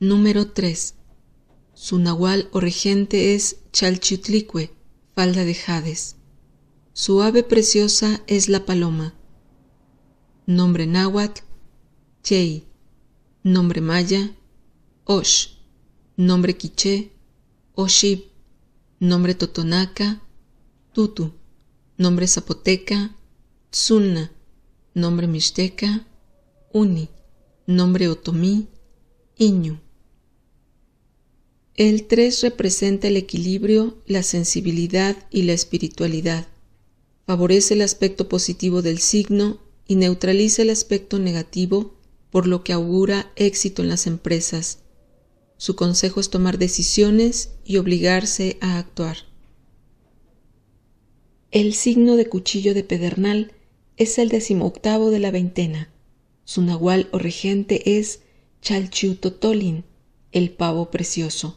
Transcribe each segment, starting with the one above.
Número 3. Su nahual o regente es Chalchutlicue, falda de Jades. Su ave preciosa es la paloma. Nombre náhuatl, Chei. Nombre maya, Osh. Nombre quiché, Oshib. Nombre totonaca, Tutu. Nombre zapoteca, Tsunna. Nombre mixteca, Uni. Nombre otomí, Iñu. El 3 representa el equilibrio, la sensibilidad y la espiritualidad. Favorece el aspecto positivo del signo y neutraliza el aspecto negativo, por lo que augura éxito en las empresas. Su consejo es tomar decisiones y obligarse a actuar. El signo de cuchillo de pedernal es el decimoctavo de la veintena. Su nahual o regente es Tolin, el pavo precioso.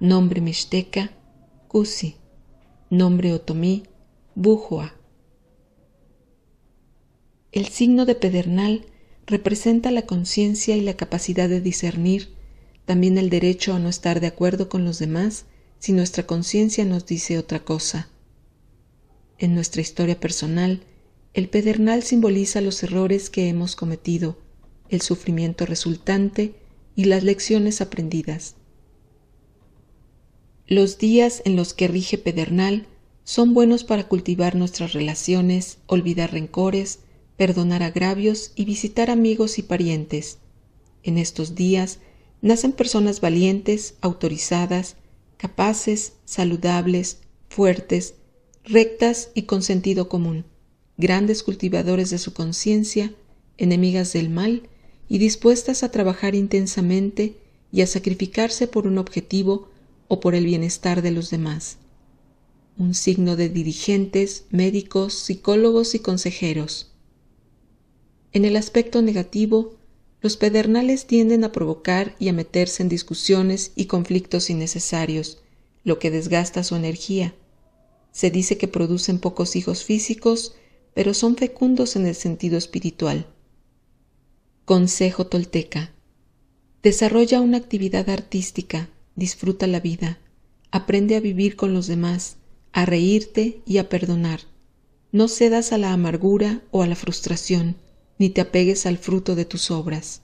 nombre mixteca, Cusi, nombre otomí, Bujoa. El signo de pedernal representa la conciencia y la capacidad de discernir, también el derecho a no estar de acuerdo con los demás si nuestra conciencia nos dice otra cosa. En nuestra historia personal, el pedernal simboliza los errores que hemos cometido, el sufrimiento resultante y las lecciones aprendidas. Los días en los que rige Pedernal son buenos para cultivar nuestras relaciones, olvidar rencores, perdonar agravios y visitar amigos y parientes. En estos días nacen personas valientes, autorizadas, capaces, saludables, fuertes, rectas y con sentido común, grandes cultivadores de su conciencia, enemigas del mal y dispuestas a trabajar intensamente y a sacrificarse por un objetivo o por el bienestar de los demás. Un signo de dirigentes, médicos, psicólogos y consejeros. En el aspecto negativo, los pedernales tienden a provocar y a meterse en discusiones y conflictos innecesarios, lo que desgasta su energía. Se dice que producen pocos hijos físicos, pero son fecundos en el sentido espiritual. Consejo Tolteca. Desarrolla una actividad artística, disfruta la vida, aprende a vivir con los demás, a reírte y a perdonar. No cedas a la amargura o a la frustración, ni te apegues al fruto de tus obras.